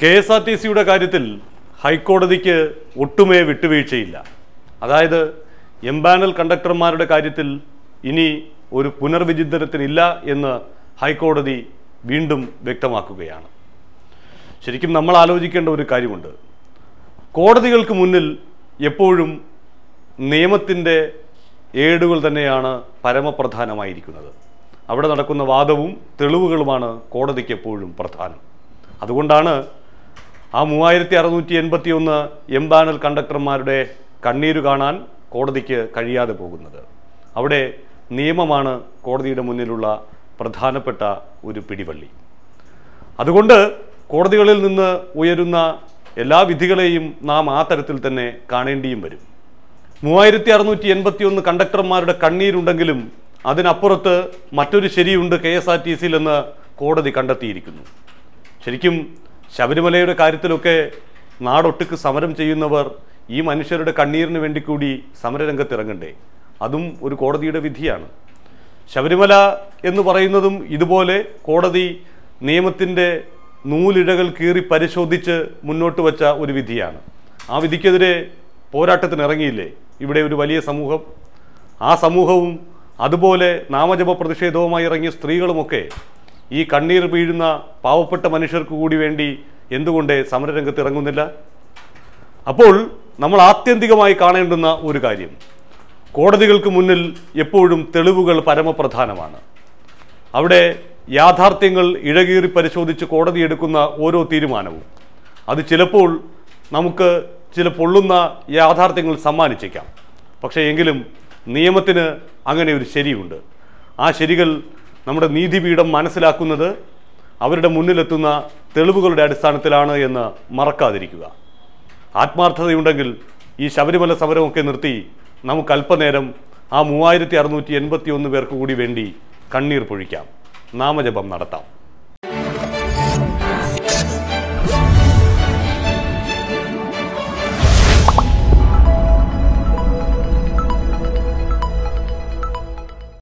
K S R T സിയുടെ കാര്യത്തിൽ ഹൈക്കോടതിക്ക് ഒട്ടുമേ വിട്ടുവീഴ്ചയില്ല അതായത് എംപാനൽ കണ്ടക്ടർമാരുടെ കാര്യത്തിൽ ഇനി ഒരു പുനർവിചിന്തനത്തിനില്ല എന്ന് ഹൈക്കോടതി വീണ്ടും വ്യക്തമാക്കുകയാണ് ശരിക്കും നമ്മൾ ആലോചിക്കേണ്ട ഒരു കാര്യമുണ്ട് കോടതികൾക്ക് മുന്നിൽ എപ്പോഴും നിയമത്തിൻ്റെ ഏടുകൾ തന്നെയാണ് പരമപ്രധാനമായിരിക്കുന്നത് അവിടെ നടക്കുന്ന വാദവും തെളിവുകളുമാണ് കോടതിക്ക് എപ്പോഴും പ്രധാനം അതുകൊണ്ടാണ് ആ മൂവായിരത്തി അറുന്നൂറ്റി എൺപത്തി ഒന്ന് എംപാനൽ കണ്ടക്ടർമാരുടെ കണ്ണീര് കാണാൻ കോടതിക്ക് കഴിയാതെ പോകുന്നത് അവിടെ നിയമമാണ് കോടതിയുടെ മുന്നിലുള്ള പ്രധാനപ്പെട്ട ഒരു പിടിവള്ളി അതുകൊണ്ട് കോടതികളിൽ നിന്ന് ഉയരുന്ന എല്ലാ വിധികളെയും നാം ആ തരത്തിൽ തന്നെ കാണേണ്ടിയും വരും മൂവായിരത്തി അറുന്നൂറ്റി എൺപത്തി ഒന്ന് കണ്ടക്ടർമാരുടെ കണ്ണീരുണ്ടെങ്കിലും അതിനപ്പുറത്ത് മറ്റൊരു ശരിയുണ്ട് കെ എസ് ആർ ടി എന്ന് കോടതി കണ്ടെത്തിയിരിക്കുന്നു ശരിക്കും ശബരിമലയുടെ കാര്യത്തിലൊക്കെ നാടൊട്ടുക്ക് സമരം ചെയ്യുന്നവർ ഈ മനുഷ്യരുടെ കണ്ണീരിന് വേണ്ടി കൂടി സമരരംഗത്തിറങ്ങണ്ടേ അതും ഒരു കോടതിയുടെ വിധിയാണ് ശബരിമല എന്ന് പറയുന്നതും ഇതുപോലെ കോടതി നിയമത്തിൻ്റെ നൂലിഴകൾ കീറി പരിശോധിച്ച് മുന്നോട്ട് വച്ച ഒരു വിധിയാണ് ആ വിധിക്കെതിരെ പോരാട്ടത്തിന് ഇറങ്ങിയില്ലേ ഇവിടെ ഒരു വലിയ സമൂഹം ആ സമൂഹവും അതുപോലെ നാമജപ പ്രതിഷേധവുമായി ഇറങ്ങിയ സ്ത്രീകളുമൊക്കെ ഈ കണ്ണീർ വീഴുന്ന പാവപ്പെട്ട മനുഷ്യർക്ക് കൂടി വേണ്ടി എന്തുകൊണ്ട് സമരരംഗത്ത് ഇറങ്ങുന്നില്ല അപ്പോൾ നമ്മൾ ആത്യന്തികമായി കാണേണ്ടുന്ന ഒരു കാര്യം കോടതികൾക്ക് മുന്നിൽ എപ്പോഴും തെളിവുകൾ പരമപ്രധാനമാണ് അവിടെ യാഥാർത്ഥ്യങ്ങൾ ഇഴകീറി പരിശോധിച്ച് കോടതി എടുക്കുന്ന ഓരോ തീരുമാനവും അത് ചിലപ്പോൾ നമുക്ക് ചില പൊള്ളുന്ന യാഥാർത്ഥ്യങ്ങൾ സമ്മാനിച്ചേക്കാം പക്ഷേ എങ്കിലും നിയമത്തിന് അങ്ങനെ ഒരു ശരിയുണ്ട് ആ ശരികൾ നമ്മുടെ നീതിപീഠം മനസ്സിലാക്കുന്നത് അവരുടെ മുന്നിലെത്തുന്ന തെളിവുകളുടെ അടിസ്ഥാനത്തിലാണ് എന്ന് മറക്കാതിരിക്കുക ആത്മാർത്ഥതയുണ്ടെങ്കിൽ ഈ ശബരിമല സമരമൊക്കെ നിർത്തി നമുക്ക് അല്പനേരം ആ മൂവായിരത്തി അറുന്നൂറ്റി എൺപത്തി ഒന്ന് പേർക്ക് കൂടി വേണ്ടി കണ്ണീർ പൊഴിക്കാം നാമജപം നടത്താം